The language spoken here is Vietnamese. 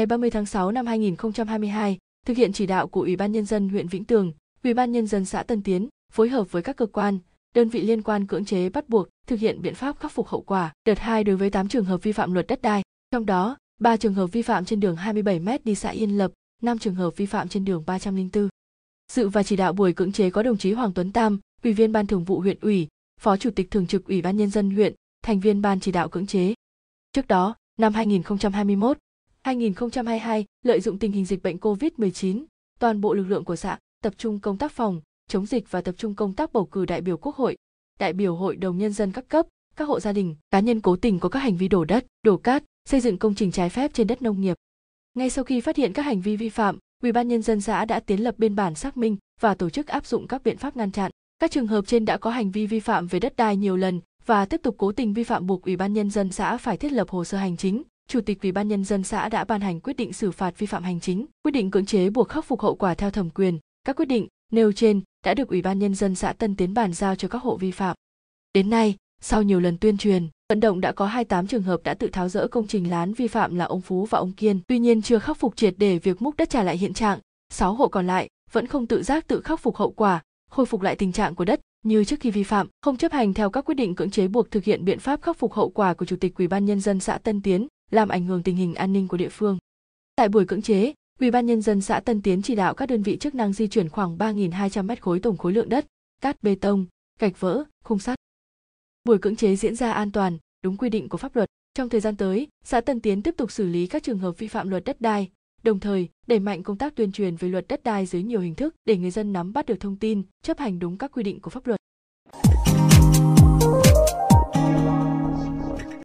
ngày 30 tháng 6 năm 2022, thực hiện chỉ đạo của Ủy ban nhân dân huyện Vĩnh Tường, Ủy ban nhân dân xã Tân Tiến phối hợp với các cơ quan, đơn vị liên quan cưỡng chế bắt buộc thực hiện biện pháp khắc phục hậu quả đợt 2 đối với 8 trường hợp vi phạm luật đất đai, trong đó 3 trường hợp vi phạm trên đường 27m đi xã Yên Lập, 5 trường hợp vi phạm trên đường 304. Dự và chỉ đạo buổi cưỡng chế có đồng chí Hoàng Tuấn Tam, Ủy viên Ban Thường vụ huyện ủy, Phó Chủ tịch Thường trực Ủy ban Nhân dân huyện, thành viên Ban chỉ đạo cưỡng chế. Trước đó, năm 2021, 2022, lợi dụng tình hình dịch bệnh COVID-19, toàn bộ lực lượng của xã tập trung công tác phòng, chống dịch và tập trung công tác bầu cử đại biểu Quốc hội, đại biểu Hội đồng Nhân dân các cấp, các hộ gia đình, cá nhân cố tình có các hành vi đổ đất, đổ cát, xây dựng công trình trái phép trên đất nông nghiệp. Ngay sau khi phát hiện các hành vi vi phạm, Ủy ban nhân dân xã đã tiến lập biên bản xác minh và tổ chức áp dụng các biện pháp ngăn chặn. Các trường hợp trên đã có hành vi vi phạm về đất đai nhiều lần và tiếp tục cố tình vi phạm buộc Ủy ban nhân dân xã phải thiết lập hồ sơ hành chính, Chủ tịch Ủy ban nhân dân xã đã ban hành quyết định xử phạt vi phạm hành chính, quyết định cưỡng chế buộc khắc phục hậu quả theo thẩm quyền. Các quyết định nêu trên đã được Ủy ban nhân dân xã Tân Tiến bàn giao cho các hộ vi phạm. Đến nay, sau nhiều lần tuyên truyền, vận động đã có 28 trường hợp đã tự tháo rỡ công trình lán vi phạm là ông Phú và ông Kiên, tuy nhiên chưa khắc phục triệt để việc múc đất trả lại hiện trạng. 6 hộ còn lại vẫn không tự giác tự khắc phục hậu quả, khôi phục lại tình trạng của đất như trước khi vi phạm, không chấp hành theo các quyết định cưỡng chế buộc thực hiện biện pháp khắc phục hậu quả của Chủ tịch Ủy ban nhân dân xã Tân Tiến, làm ảnh hưởng tình hình an ninh của địa phương. Tại buổi cưỡng chế, Ủy ban nhân dân xã Tân Tiến chỉ đạo các đơn vị chức năng di chuyển khoảng 3.200 mét khối tổng khối lượng đất, cát bê tông, gạch vỡ, khung sắt. Buổi cưỡng chế diễn ra an toàn, đúng quy định của pháp luật. Trong thời gian tới, xã Tân Tiến tiếp tục xử lý các trường hợp vi phạm luật đất đai, đồng thời đẩy mạnh công tác tuyên truyền về luật đất đai dưới nhiều hình thức để người dân nắm bắt được thông tin, chấp hành đúng các quy định của pháp luật.